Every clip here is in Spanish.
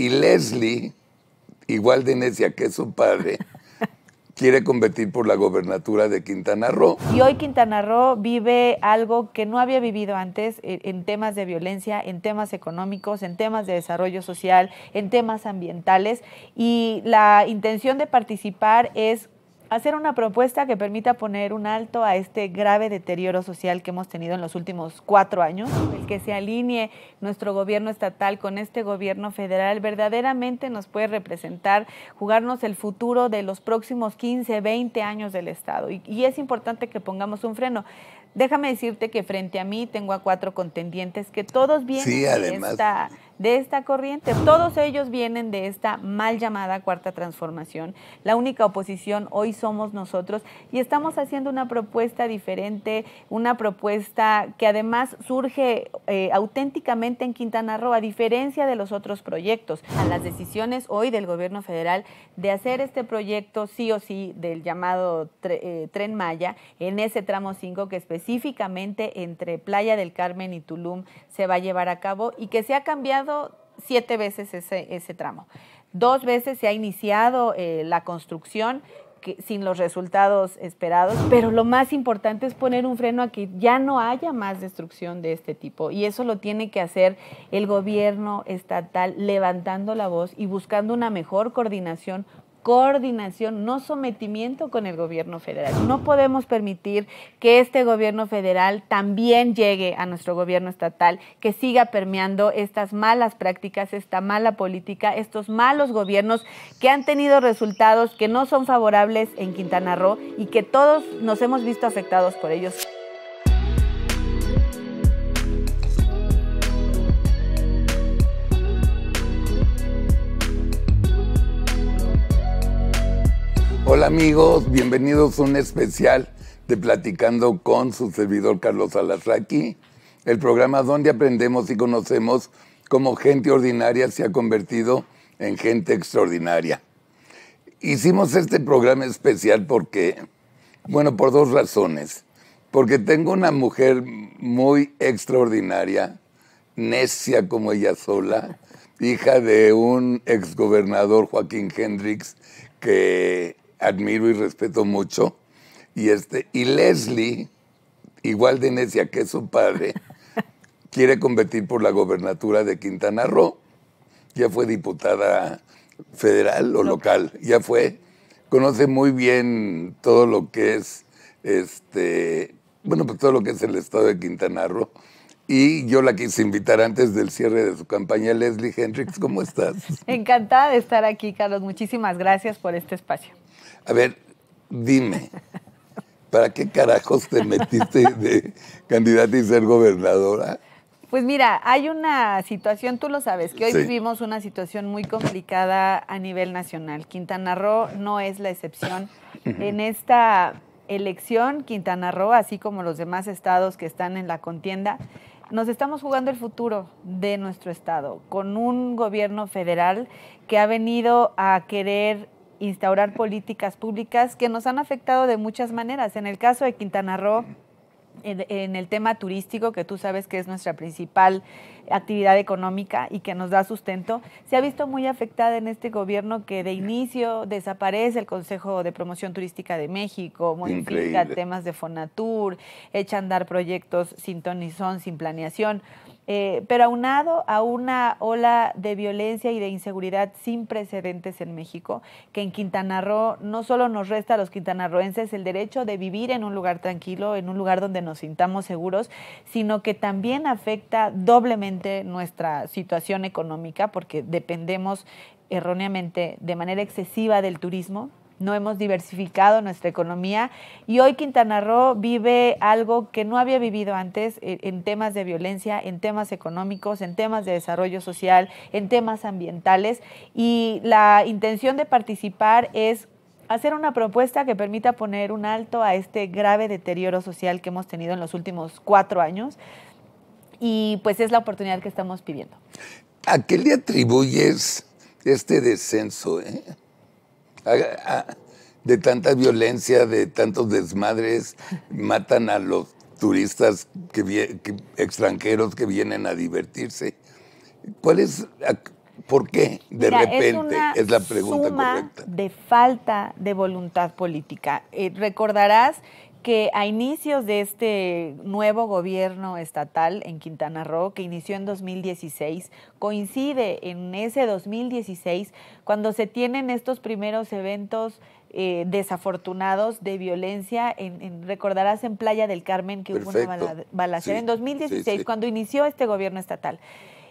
Y Leslie, igual de necia que su padre, quiere competir por la gobernatura de Quintana Roo. Y hoy Quintana Roo vive algo que no había vivido antes eh, en temas de violencia, en temas económicos, en temas de desarrollo social, en temas ambientales. Y la intención de participar es hacer una propuesta que permita poner un alto a este grave deterioro social que hemos tenido en los últimos cuatro años, el que se alinee nuestro gobierno estatal con este gobierno federal verdaderamente nos puede representar, jugarnos el futuro de los próximos 15, 20 años del Estado. Y, es importante que pongamos un freno. Déjame decirte que frente a mí tengo a cuatro contendientes que todos vienen esta de esta corriente. Todos ellos vienen de esta mal llamada cuarta transformación. La única oposición hoy somos nosotros y estamos haciendo una propuesta diferente, una propuesta que además surge eh, auténticamente en Quintana Roo, a diferencia de los otros proyectos. A las decisiones hoy del gobierno federal de hacer este proyecto sí o sí del llamado eh, Tren Maya en ese tramo 5 que específicamente entre Playa del Carmen y Tulum se va a llevar a cabo y que se ha cambiado siete veces ese, tramo. Dos veces se ha iniciado eh, la construcción sin los resultados esperados, pero lo más importante es poner un freno a que ya no haya más destrucción de este tipo y eso lo tiene que hacer el gobierno estatal levantando la voz y buscando una mejor coordinación coordinación, no sometimiento con el gobierno federal. No podemos permitir que este gobierno federal también llegue a nuestro gobierno estatal, que siga permeando estas malas prácticas, esta mala política, estos malos gobiernos que han tenido resultados que no son favorables en Quintana Roo y que todos nos hemos visto afectados por ellos. Hola amigos, bienvenidos a un especial de Platicando con su servidor Carlos Alasraqui, el programa donde aprendemos y conocemos cómo gente ordinaria se ha convertido en gente extraordinaria. Hicimos este programa especial porque, bueno, por dos razones. Porque tengo una mujer muy extraordinaria, necia como ella sola, hija de un exgobernador Joaquín Hendrix, que admiro y respeto mucho. Y, este, y Leslie, igual de necia que su padre, quiere competir por la gobernatura de Quintana Roo. Ya fue diputada federal o local, ya fue. Conoce muy bien todo lo que es, este, bueno, pues todo lo que es el estado de Quintana Roo. Y yo la quise invitar antes del cierre de su campaña. Leslie Hendricks, ¿cómo estás? Encantada de estar aquí, Carlos. Muchísimas gracias por este espacio. A ver, dime, ¿para qué carajos te metiste de candidata y ser gobernadora? Pues mira, hay una situación, tú lo sabes, que hoy vivimos una situación muy complicada a nivel nacional. Quintana Roo no es la excepción. En esta elección, Quintana Roo, así como los demás estados que están en la contienda, nos estamos jugando el futuro de nuestro estado con un gobierno federal que ha venido a querer instaurar políticas públicas que nos han afectado de muchas maneras. En el caso de Quintana Roo, en, el tema turístico, que tú sabes que es nuestra principal actividad económica y que nos da sustento, se ha visto muy afectada en este gobierno que de inicio desaparece el Consejo de Promoción Turística de México, modifica temas de Fonatur, echa a andar proyectos sin tonizón, sin planeación. Eh, pero aunado a una ola de violencia y de inseguridad sin precedentes en México, que en Quintana Roo no solo nos resta a los quintanarroenses el derecho de vivir en un lugar tranquilo, en un lugar donde nos sintamos seguros, sino que también afecta doblemente nuestra situación económica, porque dependemos erróneamente de manera excesiva del turismo no hemos diversificado nuestra economía y hoy Quintana Roo vive algo que no había vivido antes eh, en, temas de violencia, en temas económicos, en temas de desarrollo social, en temas ambientales y la intención de participar es hacer una propuesta que permita poner un alto a este grave deterioro social que hemos tenido en los últimos cuatro años y pues es la oportunidad que estamos pidiendo. ¿A qué le atribuyes este descenso? ¿eh? de tanta violencia, de tantos desmadres, matan a los turistas que, extranjeros que vienen a divertirse. ¿Cuál es, por qué de repente? Es, la pregunta suma De falta de voluntad política. Eh, recordarás que a inicios de este nuevo gobierno estatal en Quintana Roo, que inició en 2016, coincide en ese 2016 cuando se tienen estos primeros eventos eh, desafortunados de violencia. En, recordarás en Playa del Carmen que hubo una balacera en 2016, cuando inició este gobierno estatal.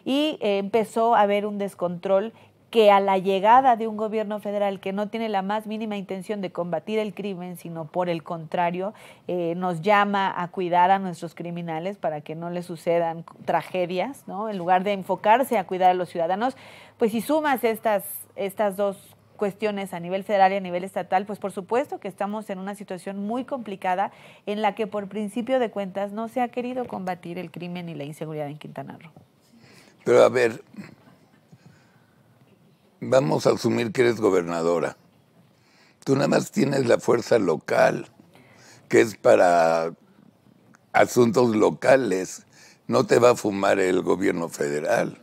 Y eh, empezó a haber un descontrol que a la llegada de un gobierno federal que no tiene la más mínima intención de combatir el crimen, sino por el contrario, eh, nos llama a cuidar a nuestros criminales para que no les sucedan tragedias, ¿no? En lugar de enfocarse a cuidar a los ciudadanos, pues si sumas estas, estas dos cuestiones a nivel federal y a nivel estatal, pues por supuesto que estamos en una situación muy complicada en la que por principio de cuentas no se ha querido combatir el crimen y la inseguridad en Quintana Roo. Pero a ver, vamos a asumir que eres gobernadora. Tú nada más tienes la fuerza local, que es para asuntos locales. No te va a fumar el gobierno federal.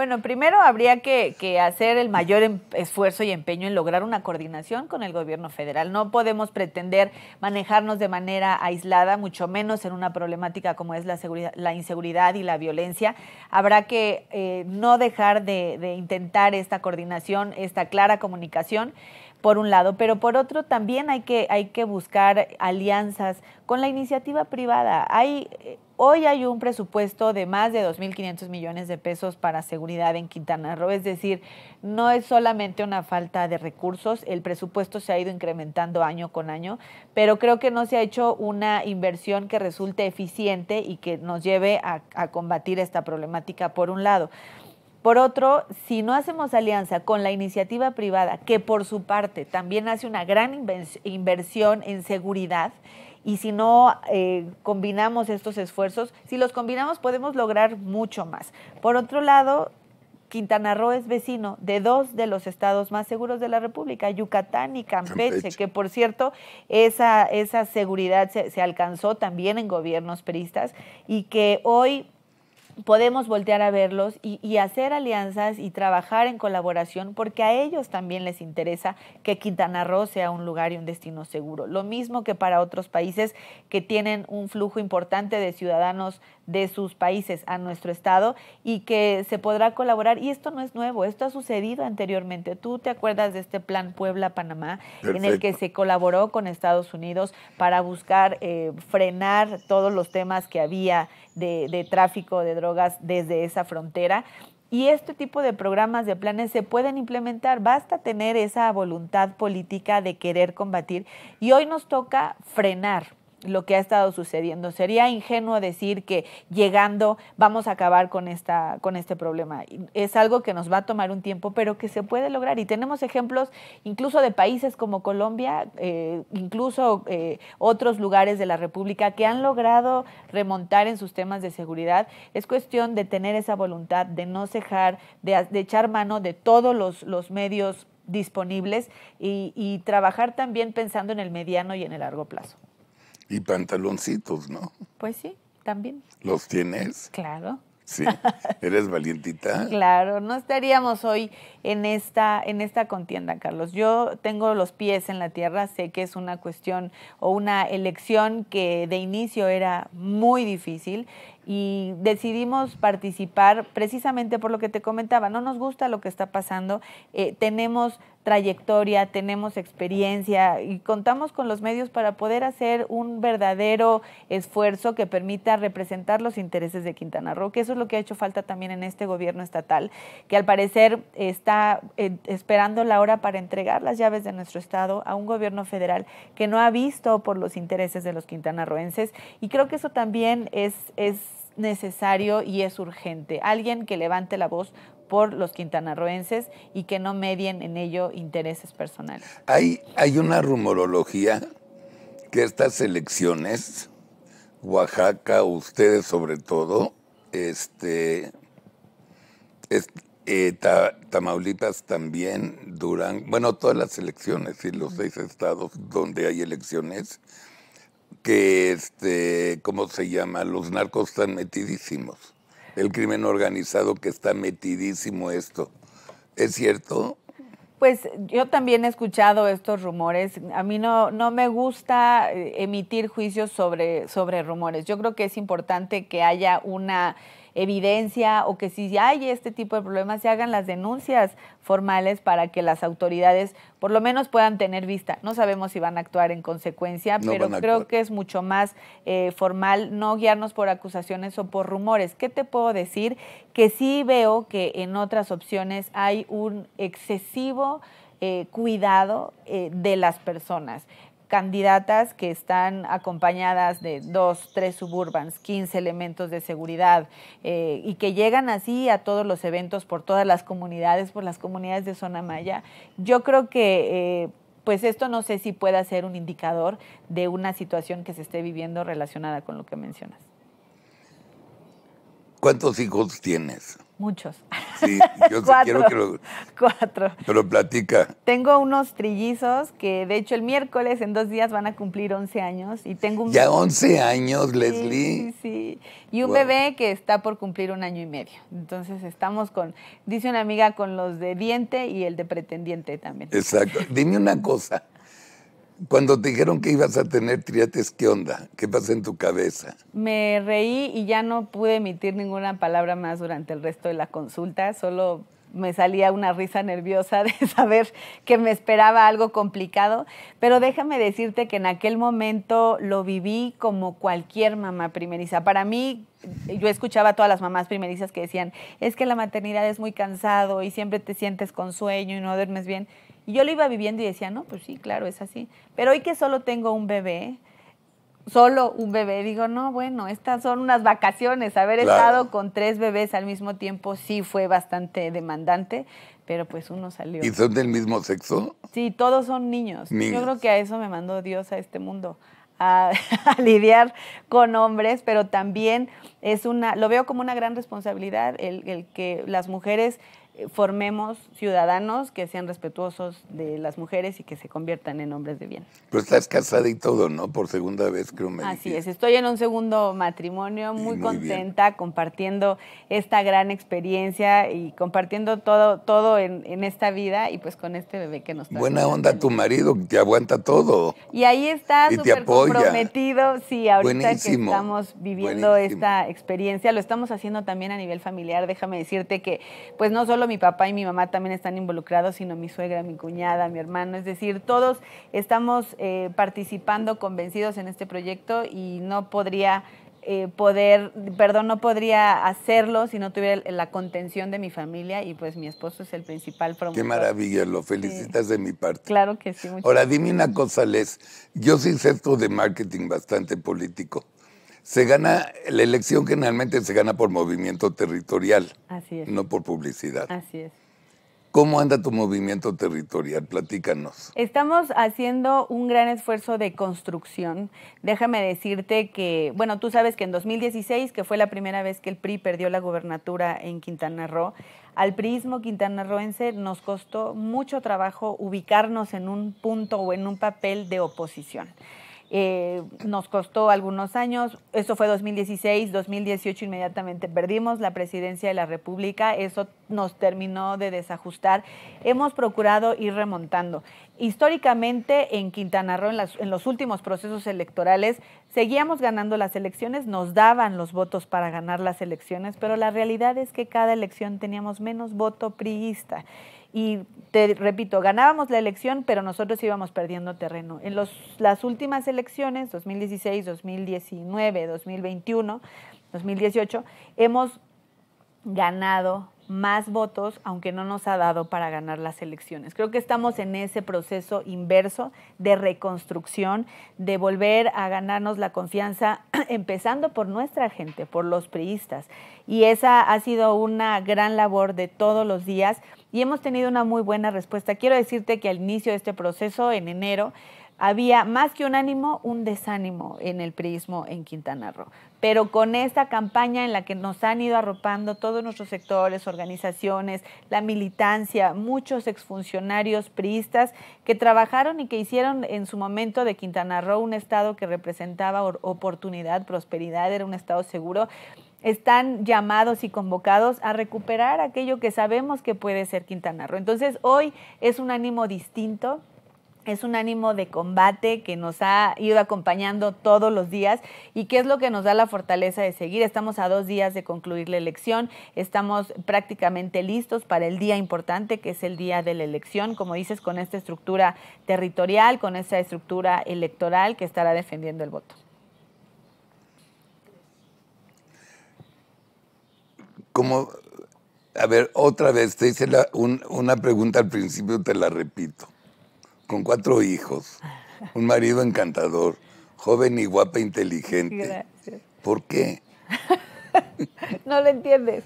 Bueno, primero habría que, hacer el mayor em, esfuerzo y empeño en lograr una coordinación con el gobierno federal. No podemos pretender manejarnos de manera aislada, mucho menos en una problemática como es la, seguridad, la inseguridad y la violencia. Habrá que eh, no dejar de, intentar esta coordinación, esta clara comunicación por un lado, pero por otro también hay que, hay que buscar alianzas con la iniciativa privada. Hay eh, Hoy hay un presupuesto de más de 2.500 millones de pesos para seguridad en Quintana Roo, es decir, no es solamente una falta de recursos, el presupuesto se ha ido incrementando año con año, pero creo que no se ha hecho una inversión que resulte eficiente y que nos lleve a, a combatir esta problemática, por un lado. Por otro, si no hacemos alianza con la iniciativa privada, que por su parte también hace una gran inversión en seguridad, y si no eh, combinamos estos esfuerzos, si los combinamos podemos lograr mucho más. Por otro lado, Quintana Roo es vecino de dos de los estados más seguros de la República, Yucatán y Campeche, que por cierto, esa, esa seguridad se, se, alcanzó también en gobiernos peristas y que hoy podemos voltear a verlos y, hacer alianzas y trabajar en colaboración porque a ellos también les interesa que Quintana Roo sea un lugar y un destino seguro. Lo mismo que para otros países que tienen un flujo importante de ciudadanos de sus países a nuestro estado y que se podrá colaborar. Y esto no es nuevo, esto ha sucedido anteriormente. Tú te acuerdas de este plan Puebla-Panamá en el que se colaboró con Estados Unidos para buscar eh, frenar todos los temas que había de, tráfico de drogas desde esa frontera. Y este tipo de programas, de planes se pueden implementar, basta tener esa voluntad política de querer combatir. Y hoy nos toca frenar, lo que ha estado sucediendo. Sería ingenuo decir que llegando vamos a acabar con, esta, con este problema. Es algo que nos va a tomar un tiempo, pero que se puede lograr. Y tenemos ejemplos incluso de países como Colombia, eh, incluso eh, otros lugares de la República que han logrado remontar en sus temas de seguridad. Es cuestión de tener esa voluntad, de no cejar, de, echar mano de todos los, medios disponibles y trabajar también pensando en el mediano y en el largo plazo. Y pantaloncitos, ¿no? Pues sí, también. ¿Los tienes? Claro. Sí, eres valientita. claro, no estaríamos hoy en esta, en esta contienda, Carlos. Yo tengo los pies en la tierra, sé que es una cuestión o una elección que de inicio era muy difícil y decidimos participar precisamente por lo que te comentaba, no nos gusta lo que está pasando, eh, tenemos trayectoria, tenemos experiencia y contamos con los medios para poder hacer un verdadero esfuerzo que permita representar los intereses de Quintana Roo, que eso es lo que ha hecho falta también en este gobierno estatal, que al parecer está eh, esperando la hora para entregar las llaves de nuestro Estado a un gobierno federal que no ha visto por los intereses de los quintanarroenses y creo que eso también es, es necesario y es urgente. Alguien que levante la voz por los quintanarroenses y que no medien en ello intereses personales. Hay, hay una rumorología que estas elecciones, Oaxaca, ustedes sobre todo, este, eh, Tamaulipas también, Durán, bueno, todas las elecciones, y los seis estados donde hay elecciones, que, este, ¿cómo se llama? Los narcos están metidísimos. El crimen organizado que está metidísimo esto. ¿Es cierto? Pues yo también he escuchado estos rumores. A mí no, no me gusta eh, emitir juicios sobre, sobre rumores. Yo creo que es importante que haya una evidencia o que si hay este tipo de problemas se hagan las denuncias formales para que las autoridades por lo menos puedan tener vista. No sabemos si van a actuar en consecuencia, pero creo que es mucho más eh, formal no guiarnos por acusaciones o por rumores. ¿Qué te puedo decir? Que sí veo que en otras opciones hay un excesivo eh, cuidado eh, de las personas candidatas que están acompañadas de dos, tres suburbans, 15 elementos de seguridad eh, y que llegan así a todos los eventos por todas las comunidades, por las comunidades de zona maya. Yo creo que... Eh, pues esto no sé si pueda ser un indicador de una situación que se esté viviendo relacionada con lo que mencionas. ¿Cuántos hijos tienes? Muchos. Sí, yo quiero que lo... Cuatro. Pero platica. Tengo unos trillizos que, de hecho, el miércoles en dos días van a cumplir 11 años. y tengo un... ¿Ya 11 años, Leslie? Sí, sí. Y un bebé que está por cumplir un año y medio. Entonces, estamos con, dice una amiga, con los de diente y el de pretendiente también. Exacto. Dime una cosa. Cuando te dijeron que ibas a tener triates, ¿qué onda? ¿Qué pasa en tu cabeza? Me reí y ya no pude emitir ninguna palabra más durante el resto de la consulta, solo me salía una risa nerviosa de saber que me esperaba algo complicado, pero déjame decirte que en aquel momento lo viví como cualquier mamá primeriza. Para mí, yo escuchaba a todas las mamás primerizas que decían, es que la maternidad es muy cansado y siempre te sientes con sueño y no duermes bien. Y yo lo iba viviendo y decía, no, pues sí, claro, es así. Pero hoy que solo tengo un bebé, solo un bebé. Digo, no, bueno, estas son unas vacaciones. Haber estado con tres bebés al mismo tiempo sí fue bastante demandante, pero pues uno salió. ¿Y son del mismo sexo? Sí, todos son niños. Yo creo que a eso me mandó Dios a este mundo. A, lidiar con hombres, pero también es una, lo veo como una gran responsabilidad el que las mujeres eh, formemos ciudadanos que sean respetuosos de las mujeres y que se conviertan en hombres de bien. Pero estás casada y todo, ¿no? Por segunda vez creo me Así es, estoy en un segundo matrimonio, muy, contenta compartiendo esta gran experiencia y compartiendo todo, todo en, esta vida y pues con este bebé que nos trae. Buena onda tu marido, que te aguanta todo. Y ahí está, súper comprometido. Sí, ahorita que estamos viviendo esta experiencia, lo estamos haciendo también a nivel familiar. Déjame decirte que pues no solo mi papá y mi mamá también están involucrados, sino mi suegra, mi cuñada, mi hermano. Es decir, todos estamos eh, participando convencidos en este proyecto y no podría eh, poder, perdón, no podría hacerlo si no tuviera la contención de mi familia y pues mi esposo es el principal promotor. Qué maravilla, lo felicitas de mi parte. Claro que sí. Ahora, dime una cosa, Les. Yo soy sé de marketing bastante político. Se gana, la elección generalmente se gana por movimiento territorial, Así es. no por publicidad. Así es. ¿Cómo anda tu movimiento territorial? Platícanos. Estamos haciendo un gran esfuerzo de construcción. Déjame decirte que, bueno, tú sabes que en 2016, que fue la primera vez que el PRI perdió la gubernatura en Quintana Roo, al prismo quintanarroense nos costó mucho trabajo ubicarnos en un punto o en un papel de oposición. Eh, nos costó algunos años, eso fue 2016, 2018 inmediatamente perdimos la presidencia de la República, eso nos terminó de desajustar. Hemos procurado ir remontando. Históricamente en Quintana Roo, en, en los últimos procesos electorales, seguíamos ganando las elecciones, nos daban los votos para ganar las elecciones, pero la realidad es que cada elección teníamos menos voto priista. Y te repito, ganábamos la elección, pero nosotros íbamos perdiendo terreno. En los, las últimas elecciones, 2016, 2019, 2021, 2018, hemos ganado más votos, aunque no nos ha dado para ganar las elecciones. Creo que estamos en ese proceso inverso de reconstrucción, de volver a ganarnos la confianza, empezando por nuestra gente, por los priistas. Y esa ha sido una gran labor de todos los días y hemos tenido una muy buena respuesta. Quiero decirte que al inicio de este proceso, en enero, había más que un ánimo, un desánimo en el priismo en Quintana Roo. Pero con esta campaña en la que nos han ido arropando todos nuestros sectores, organizaciones, la militancia, muchos exfuncionarios priistas que trabajaron y que hicieron en su momento de Quintana Roo un estado que representaba oportunidad, prosperidad, era un estado seguro están llamados y convocados a recuperar aquello que sabemos que puede ser Quintana Roo. Entonces hoy es un ánimo distinto, es un ánimo de combate que nos ha ido acompañando todos los días y que es lo que nos da la fortaleza de seguir. Estamos a dos días de concluir la elección, estamos prácticamente listos para el día importante que es el día de la elección, como dices, con esta estructura territorial, con esta estructura electoral que estará defendiendo el voto. como, a ver, otra vez, te hice una pregunta al principio, te la repito. Con cuatro hijos, un marido encantador, joven y guapa, inteligente. Gracias. ¿Por qué? no lo entiendes.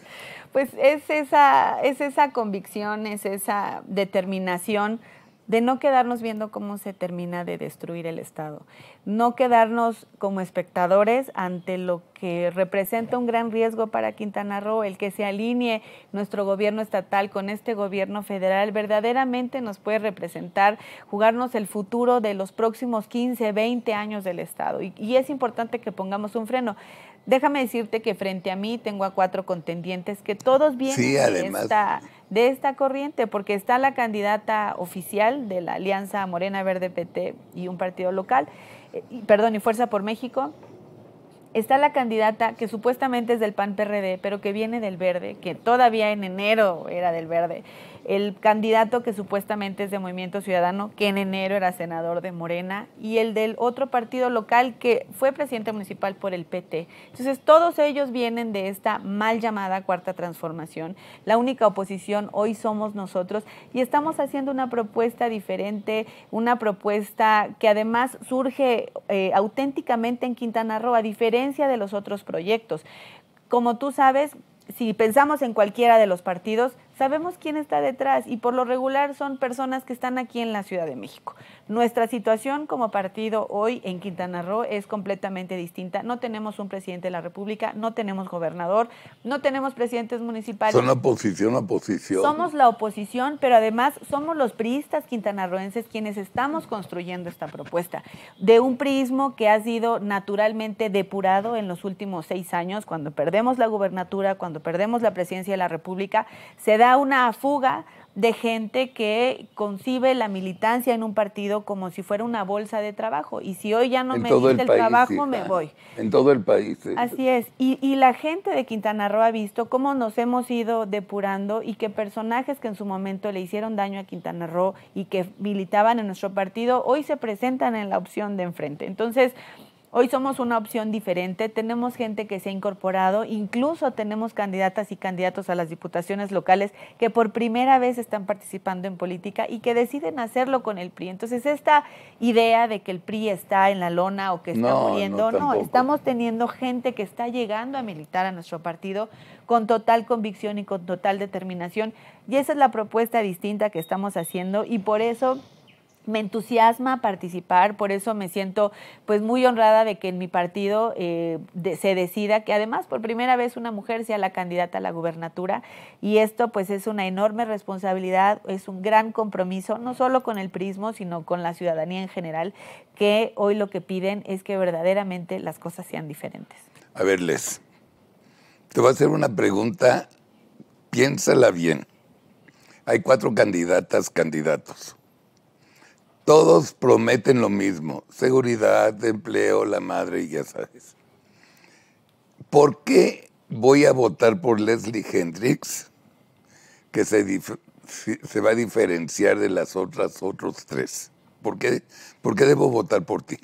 Pues es esa, es esa convicción, es esa determinación de no quedarnos viendo cómo se termina de destruir el Estado, no quedarnos como espectadores ante lo que que representa un gran riesgo para Quintana Roo, el que se alinee nuestro gobierno estatal con este gobierno federal, verdaderamente nos puede representar, jugarnos el futuro de los próximos 15, 20 años del Estado. Y, es importante que pongamos un freno. Déjame decirte que frente a mí tengo a cuatro contendientes que todos vienen de, esta, de esta corriente, porque está la candidata oficial de la Alianza Morena Verde PT y un partido local, eh, perdón, y Fuerza por México, está la candidata que supuestamente es del PAN PRD, pero que viene del verde, que todavía en enero era del verde el candidato que supuestamente es de Movimiento Ciudadano, que en enero era senador de Morena, y el del otro partido local que fue presidente municipal por el PT. Entonces, todos ellos vienen de esta mal llamada cuarta transformación. La única oposición hoy somos nosotros y estamos haciendo una propuesta diferente, una propuesta que además surge eh, auténticamente en Quintana Roo, a diferencia de los otros proyectos. Como tú sabes, si pensamos en cualquiera de los partidos, sabemos quién está detrás y por lo regular son personas que están aquí en la Ciudad de México. Nuestra situación como partido hoy en Quintana Roo es completamente distinta. No tenemos un presidente de la República, no tenemos gobernador, no tenemos presidentes municipales. Son oposición, oposición. Somos la oposición, pero además somos los priistas quintanarroenses quienes estamos construyendo esta propuesta de un prismo que ha sido naturalmente depurado en los últimos seis años, cuando perdemos la gubernatura, cuando perdemos la presidencia de la República, se da da una fuga de gente que concibe la militancia en un partido como si fuera una bolsa de trabajo. Y si hoy ya no me diste el, trabajo, me voy. En todo el país. Así es. Y, y, la gente de Quintana Roo ha visto cómo nos hemos ido depurando y que personajes que en su momento le hicieron daño a Quintana Roo y que militaban en nuestro partido, hoy se presentan en la opción de enfrente. Entonces, Hoy somos una opción diferente, tenemos gente que se ha incorporado, incluso tenemos candidatas y candidatos a las diputaciones locales que por primera vez están participando en política y que deciden hacerlo con el PRI. Entonces, esta idea de que el PRI está en la lona o que está muriendo, no, estamos teniendo gente que está llegando a militar a nuestro partido con total convicción y con total determinación. Y esa es la propuesta distinta que estamos haciendo y por eso me entusiasma participar, por eso me siento pues muy honrada de que en mi partido eh, se decida que además por primera vez una mujer sea la candidata a la gubernatura y esto pues es una enorme responsabilidad, es un gran compromiso, no solo con el prismo, sino con la ciudadanía en general, que hoy lo que piden es que verdaderamente las cosas sean diferentes. A ver, Les, te voy a hacer una pregunta, piénsala bien. Hay cuatro candidatas, candidatos todos prometen lo mismo, seguridad, empleo, la madre y ya sabes. ¿Por qué voy a votar por Leslie Hendrix, que se, va a diferenciar de las otras otros tres? ¿Por ¿Por qué debo votar por ti?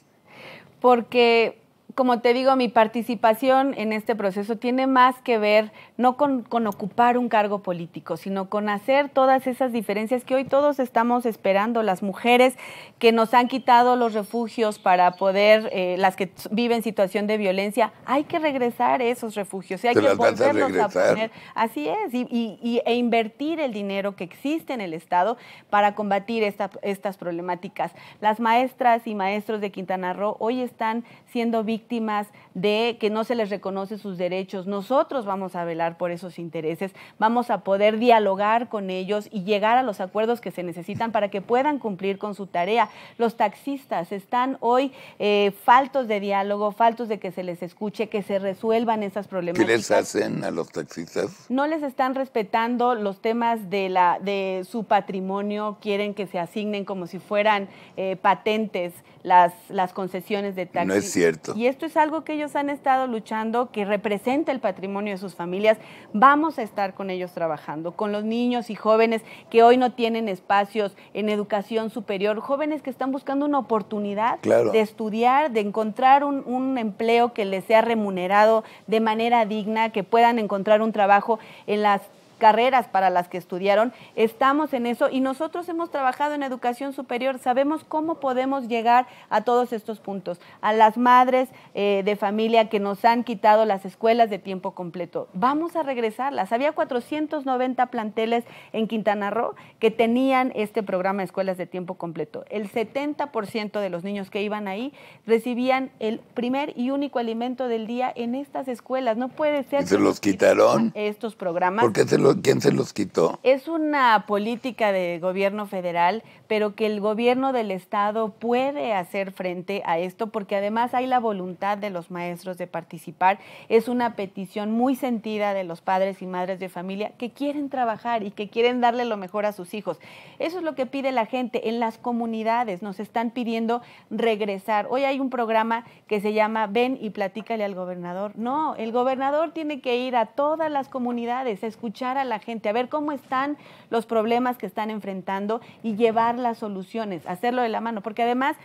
Porque como te digo, mi participación en este proceso tiene más que ver no con, ocupar un cargo político, sino con hacer todas esas diferencias que hoy todos estamos esperando, las mujeres que nos han quitado los refugios para poder, eh, las que viven situación de violencia, hay que regresar esos refugios hay que volverlos a, poner. Así es, y, e invertir el dinero que existe en el Estado para combatir estas problemáticas. Las maestras y maestros de Quintana Roo hoy están siendo víctimas de que no se les reconoce sus derechos. Nosotros vamos a velar por esos intereses, vamos a poder dialogar con ellos y llegar a los acuerdos que se necesitan para que puedan cumplir con su tarea. Los taxistas están hoy eh, faltos de diálogo, faltos de que se les escuche, que se resuelvan esas problemáticas. ¿Qué les hacen a los taxistas? No les están respetando los temas de, la, de su patrimonio, quieren que se asignen como si fueran eh, patentes las, las concesiones de taxis. No es cierto. Y esto es algo que ellos han estado luchando, que representa el patrimonio de sus familias vamos a estar con ellos trabajando, con los niños y jóvenes que hoy no tienen espacios en educación superior, jóvenes que están buscando una oportunidad de estudiar, de encontrar un empleo que les sea remunerado de manera digna, que puedan encontrar un trabajo en las carreras para las que estudiaron. Estamos en eso y nosotros hemos trabajado en educación superior. Sabemos cómo podemos llegar a todos estos puntos. A las madres eh, de familia que nos han quitado las escuelas de tiempo completo. Vamos a regresarlas. Había 490 planteles en Quintana Roo que tenían este programa de escuelas de tiempo completo. El 70% de los niños que iban ahí recibían el primer y único alimento del día en estas escuelas. No puede ser. ¿Se los quitaron? Estos programas quién se los quitó. Es una política de gobierno federal, pero que el gobierno del estado puede hacer frente a esto porque además hay la voluntad de los maestros de participar. Es una petición muy sentida de los padres y madres de familia que quieren trabajar y que quieren darle lo mejor a sus hijos. Eso es lo que pide la gente en las comunidades. Nos están pidiendo regresar. Hoy hay un programa que se llama Ven y platícale al gobernador. No, el gobernador tiene que ir a todas las comunidades, a escuchar a la gente, a ver cómo están los problemas que están enfrentando y llevar las soluciones, hacerlo de la mano, porque además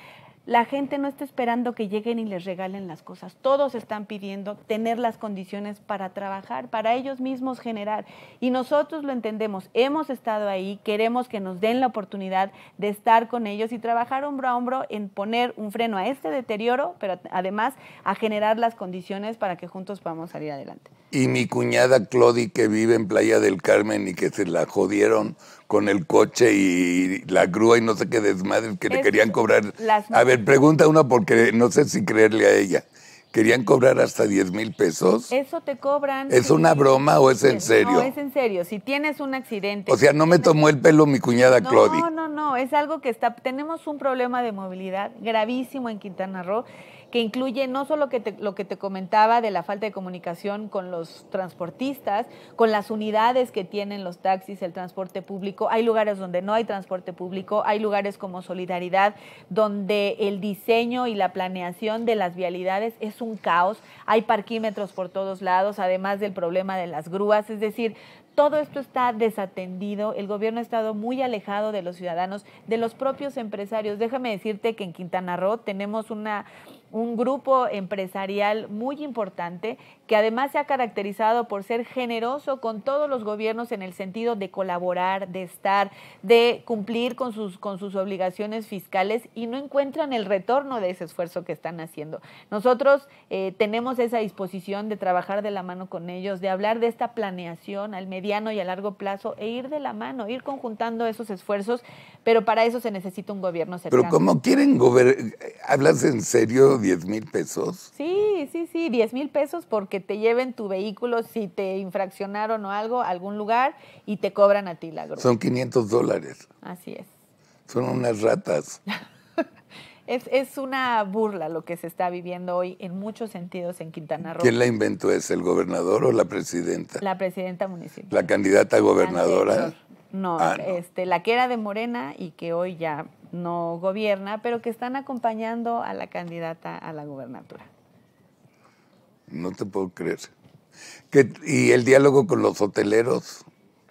la gente no está esperando que lleguen y les regalen las cosas. Todos están pidiendo tener las condiciones para trabajar, para ellos mismos generar. Y nosotros lo entendemos. Hemos estado ahí, queremos que nos den la oportunidad de estar con ellos y trabajar hombro a hombro en poner un freno a este deterioro, pero además a generar las condiciones para que juntos podamos salir adelante y mi cuñada Clodi, que vive en Playa del Carmen y que se la jodieron con el coche y la grúa y no sé qué desmadre que le querían cobrar. A ver, pregunta uno porque no sé si creerle a ella. Querían cobrar hasta 10 mil pesos. Eso te cobran. ¿Es una broma o es en serio? No, es en serio. Si tienes un accidente. O sea, no me tomó el pelo mi cuñada Clodi. No, no, no. Es algo que está. Tenemos un problema de movilidad gravísimo en Quintana Roo que incluye no solo lo que te comentaba de la falta de comunicación con los transportistas, con las unidades que tienen los taxis, el transporte público. Hay lugares donde no hay transporte público, hay lugares como Solidaridad donde el diseño y la planeación de las vialidades es un caos. Hay parquímetros por todos lados, además del problema de las grúas, es decir, todo esto está desatendido, el gobierno ha estado muy alejado de los ciudadanos, de los propios empresarios. Déjame decirte que en Quintana Roo tenemos una un grupo empresarial muy importante que además se ha caracterizado por ser generoso con todos los gobiernos en el sentido de colaborar, de estar, de cumplir con sus, con sus obligaciones fiscales y no encuentran el retorno de ese esfuerzo que están haciendo. Nosotros eh, tenemos esa disposición de trabajar de la mano con ellos, de hablar de esta planeación al mediano y a largo plazo e ir de la mano, ir conjuntando esos esfuerzos, pero para eso se necesita un gobierno cercano. Pero ¿cómo quieren gobernar? Eh, ¿Hablas en serio 10 mil pesos? Sí, sí, sí, 10 mil pesos porque que te lleven tu vehículo si te infraccionaron o algo a algún lugar y te cobran a ti la grúa. Son 500 dólares. Así es. Son unas ratas. es, es, una burla lo que se está viviendo hoy en muchos sentidos en Quintana Roo. ¿Quién la inventó? ¿Es el gobernador o la presidenta? La presidenta municipal. ¿La candidata gobernadora? Ah, no, Este, la que era de Morena y que hoy ya no gobierna, pero que están acompañando a la candidata a la gubernatura. No te puedo creer. y el diálogo con los hoteleros,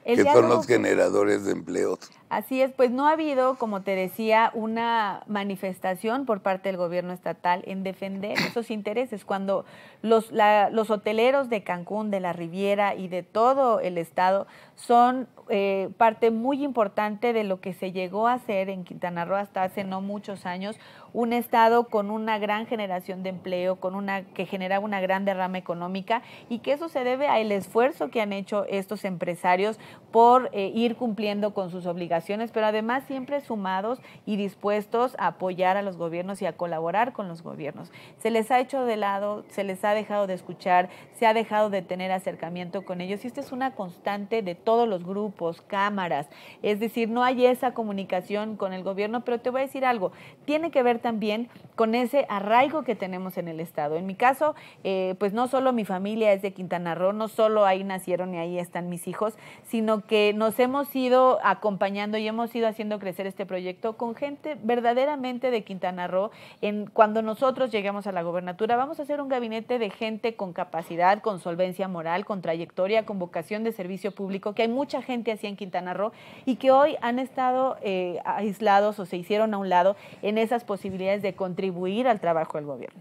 que son los generadores de empleos. Así es, pues no ha habido, como te decía, una manifestación por parte del gobierno estatal en defender esos intereses. Cuando los, los hoteleros de Cancún, de la Riviera y de todo el estado son eh, parte muy importante de lo que se llegó a hacer en Quintana Roo hasta hace no muchos años, un estado con una gran generación de empleo, con una que generaba una gran derrama económica y que eso se debe al esfuerzo que han hecho estos empresarios por eh, ir cumpliendo con sus obligaciones pero además siempre sumados y dispuestos a apoyar a los gobiernos y a colaborar con los gobiernos. Se les ha hecho de lado, se les ha dejado de escuchar, se ha dejado de tener acercamiento con ellos y esta es una constante de todos los grupos, cámaras, es decir, no hay esa comunicación con el gobierno, pero te voy a decir algo, tiene que ver también con ese arraigo que tenemos en el Estado. En mi caso, eh, pues no solo mi familia es de Quintana Roo, no solo ahí nacieron y ahí están mis hijos, sino que nos hemos ido acompañando y hemos ido haciendo crecer este proyecto con gente verdaderamente de Quintana Roo. En, cuando nosotros lleguemos a la gobernatura, vamos a hacer un gabinete de gente con capacidad, con solvencia moral, con trayectoria, con vocación de servicio público, que hay mucha gente así en Quintana Roo y que hoy han estado eh, aislados o se hicieron a un lado en esas posibilidades de contribuir al trabajo del gobierno.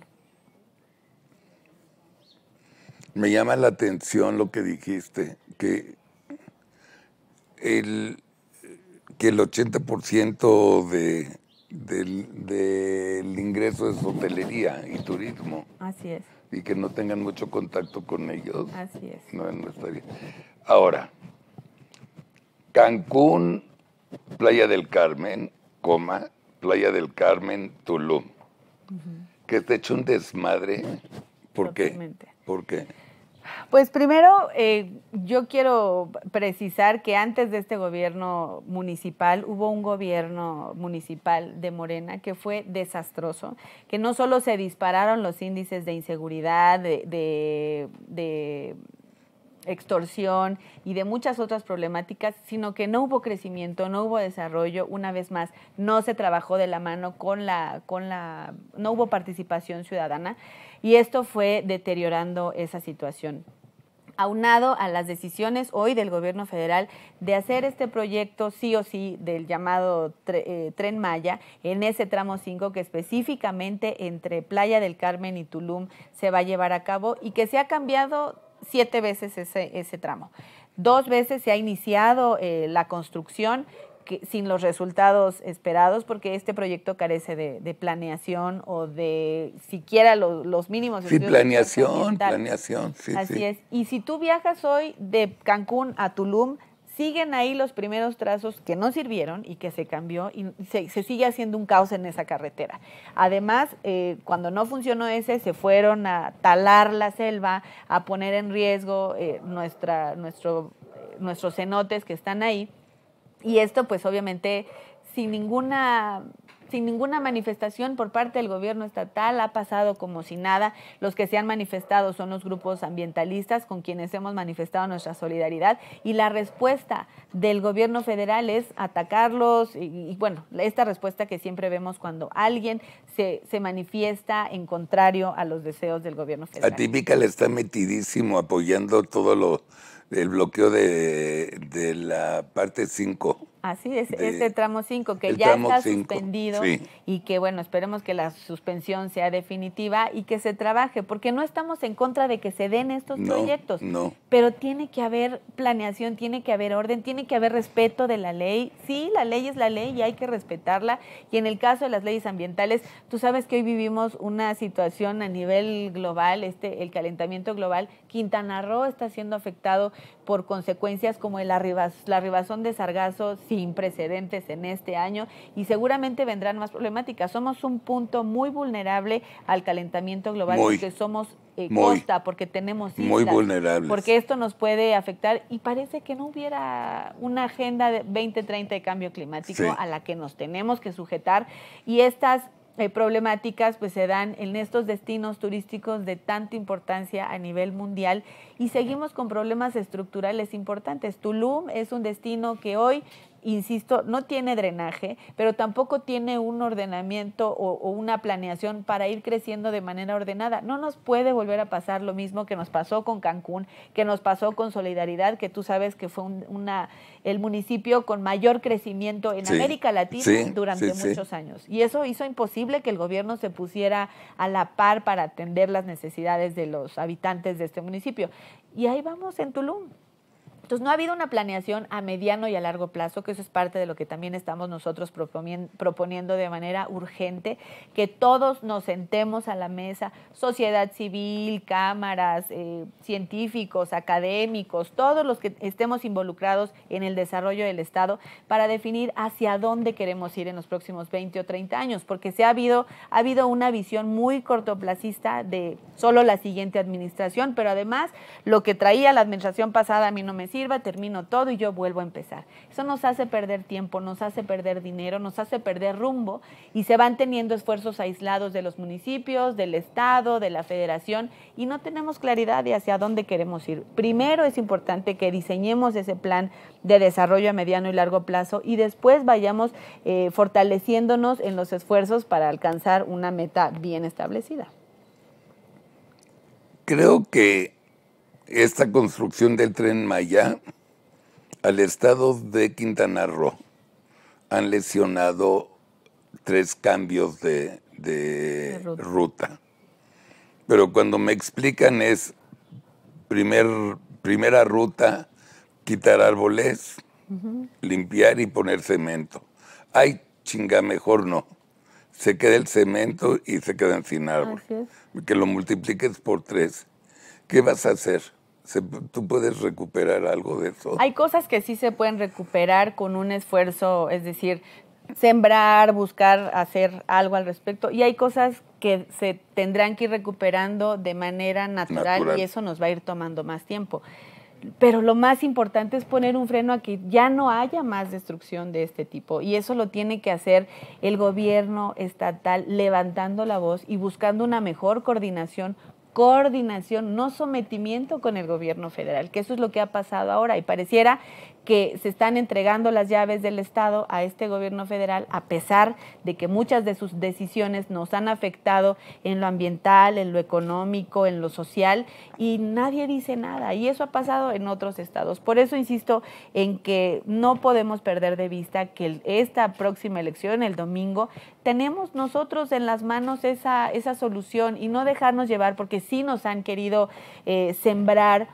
Me llama la atención lo que dijiste, que el, que el 80% de, del, ingreso es hotelería y turismo. Así es. Y que no tengan mucho contacto con ellos. Así es. No, está Ahora, Cancún, Playa del Carmen, coma, Playa del Carmen, Tulum. Que te hecho un desmadre. ¿Por qué? ¿Por qué? Pues primero, eh, yo quiero precisar que antes de este gobierno municipal hubo un gobierno municipal de Morena que fue desastroso, que no solo se dispararon los índices de inseguridad, de, de, de extorsión y de muchas otras problemáticas, sino que no hubo crecimiento, no hubo desarrollo, una vez más, no se trabajó de la mano con la, con la, no hubo participación ciudadana y esto fue deteriorando esa situación aunado a las decisiones hoy del gobierno federal de hacer este proyecto sí o sí del llamado eh, tren Maya en ese tramo 5 que específicamente entre Playa del Carmen y Tulum se va a llevar a cabo y que se ha cambiado siete veces ese, tramo. Dos veces se ha iniciado eh, la construcción sin los resultados esperados porque este proyecto carece de, planeación o de siquiera los mínimos. Sí, planeación, planeación, Así es. Y si tú viajas hoy de Cancún a Tulum, siguen ahí los primeros trazos que no sirvieron y que se cambió y se, sigue haciendo un caos en esa carretera. Además, eh, cuando no funcionó ese, se fueron a talar la selva, a poner en riesgo eh, nuestra, nuestro, eh, nuestros cenotes que están ahí. Y esto pues obviamente sin ninguna sin ninguna manifestación por parte del gobierno estatal, ha pasado como si nada. Los que se han manifestado son los grupos ambientalistas con quienes hemos manifestado nuestra solidaridad y la respuesta del gobierno federal es atacarlos y, bueno, esta respuesta que siempre vemos cuando alguien se, se, manifiesta en contrario a los deseos del gobierno federal. Típica le está metidísimo apoyando todo lo el bloqueo de, la parte 5. Así es, este tramo 5 que ya está suspendido y que bueno, esperemos que la suspensión sea definitiva y que se trabaje, porque no estamos en contra de que se den estos proyectos, no. pero tiene que haber planeación, tiene que haber orden, tiene que haber respeto de la ley. Sí, la ley es la ley y hay que respetarla. Y en el caso de las leyes ambientales, tú sabes que hoy vivimos una situación a nivel global, este el calentamiento global Quintana Roo está siendo afectado por consecuencias como el la ribazón de sargazo sin precedentes en este año y seguramente vendrán más problemáticas. Somos un punto muy vulnerable al calentamiento global muy, porque somos eh, costa, porque tenemos muy vulnerables. porque esto nos puede afectar y parece que no hubiera una agenda de 2030 de cambio climático a la que nos tenemos que sujetar y estas eh, problemáticas pues se dan en estos destinos turísticos de tanta importancia a nivel mundial y seguimos con problemas estructurales importantes. Tulum es un destino que hoy insisto, no tiene drenaje, pero tampoco tiene un ordenamiento o, una planeación para ir creciendo de manera ordenada. No nos puede volver a pasar lo mismo que nos pasó con Cancún, que nos pasó con Solidaridad, que tú sabes que fue una, el municipio con mayor crecimiento en América Latina durante muchos años. Y eso hizo imposible que el gobierno se pusiera a la par para atender las necesidades de los habitantes de este municipio. Y ahí vamos en Tulum no ha habido una planeación a mediano y a largo plazo, que eso es parte de lo que también estamos nosotros proponiendo de manera urgente, que todos nos sentemos a la mesa, sociedad civil, cámaras, eh, científicos, académicos, todos los que estemos involucrados en el desarrollo del Estado, para definir hacia dónde queremos ir en los próximos 20 o 30 años, porque se ha habido, ha habido una visión muy cortoplacista de solo la siguiente administración, pero además lo que traía la administración pasada a mí no me sirva, termino todo y yo vuelvo a empezar. Eso nos hace perder tiempo, nos hace perder dinero, nos hace perder rumbo y se van teniendo esfuerzos aislados de los municipios, del Estado, de la Federación y no tenemos claridad de hacia dónde queremos ir. Primero es importante que diseñemos ese plan de desarrollo a mediano y largo plazo y después vayamos eh, fortaleciéndonos en los esfuerzos para alcanzar una meta bien establecida. Creo que esta construcción del tren Maya al estado de Quintana Roo. Han lesionado tres cambios de, ruta. Pero cuando me explican es primera ruta, quitar árboles, limpiar y poner cemento. Ay, chinga, mejor no. Se queda el cemento y se quedan sin árbol. Que lo multipliques por tres ¿qué vas a hacer? ¿Tú puedes recuperar algo de eso? Hay cosas que sí se pueden recuperar con un esfuerzo, es decir, sembrar, buscar hacer algo al respecto. Y hay cosas que se tendrán que ir recuperando de manera natural, y eso nos va a ir tomando más tiempo. Pero lo más importante es poner un freno a que ya no haya más destrucción de este tipo. Y eso lo tiene que hacer el gobierno estatal levantando la voz y buscando una mejor coordinación coordinación, no sometimiento con el gobierno federal, que eso es lo que ha pasado ahora y pareciera que se están entregando las llaves del Estado a este gobierno federal, a pesar de que muchas de sus decisiones nos han afectado en lo ambiental, en lo económico, en lo social, y nadie dice nada. Y eso ha pasado en otros estados. Por eso insisto en que no podemos perder de vista que esta próxima elección, el domingo, tenemos nosotros en las manos esa, solución y no dejarnos llevar porque sí nos han querido eh, sembrar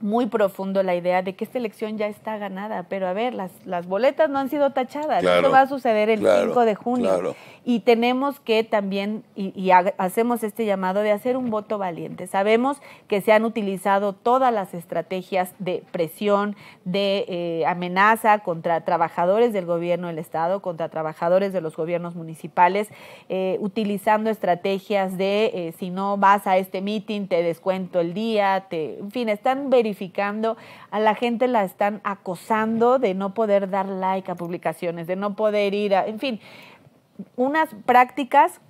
muy profundo la idea de que esta elección ya está ganada, pero a ver, las, las boletas no han sido tachadas, esto va a suceder el 5 de junio. Y tenemos que también, y, hacemos este llamado de hacer un voto valiente. Sabemos que se han utilizado todas las estrategias de presión, de eh, amenaza contra trabajadores del gobierno del Estado, contra trabajadores de los gobiernos municipales, eh, utilizando estrategias de eh, si no vas a este meeting, te descuento el día, te, en fin, están verificando verificando, a la gente la están acosando de no poder dar like a publicaciones, de no poder ir a, en fin, unas prácticas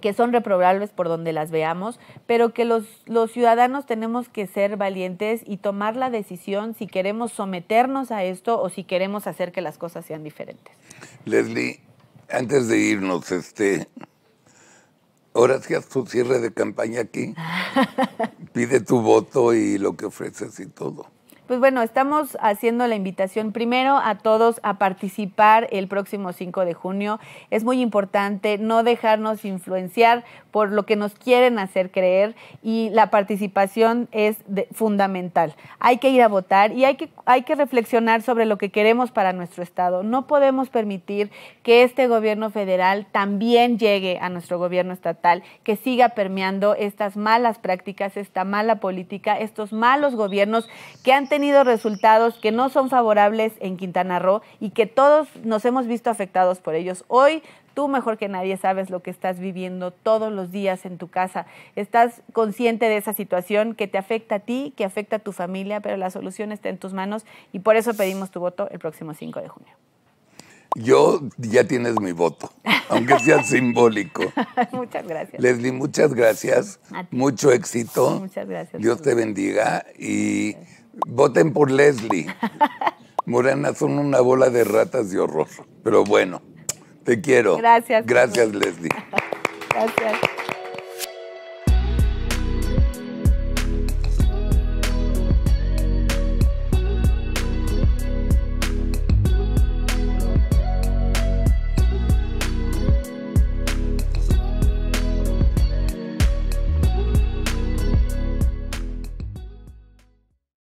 que son reprobables por donde las veamos, pero que los, los, ciudadanos tenemos que ser valientes y tomar la decisión si queremos someternos a esto o si queremos hacer que las cosas sean diferentes. Leslie, antes de irnos, este, Ahora si haz tu cierre de campaña aquí. Pide tu voto y lo que ofreces y todo. Pues bueno, estamos haciendo la invitación primero a todos a participar el próximo 5 de junio. Es muy importante no dejarnos influenciar por lo que nos quieren hacer creer y la participación es fundamental. Hay que ir a votar y hay que, hay que reflexionar sobre lo que queremos para nuestro Estado. No podemos permitir que este gobierno federal también llegue a nuestro gobierno estatal, que siga permeando estas malas prácticas, esta mala política, estos malos gobiernos que han tenido resultados que no son favorables en Quintana Roo y que todos nos hemos visto afectados por ellos. Hoy tú mejor que nadie sabes lo que estás viviendo todos los días en tu casa. Estás consciente de esa situación que te afecta a ti, que afecta a tu familia, pero la solución está en tus manos y por eso pedimos tu voto el próximo 5 de junio. Yo ya tienes mi voto, aunque sea simbólico. muchas gracias. Leslie, muchas gracias. Mucho éxito. Muchas gracias. Dios te bendiga y Voten por Leslie. Morena son una bola de ratas de horror. Pero bueno, te quiero. Gracias. Gracias, Leslie. Gracias.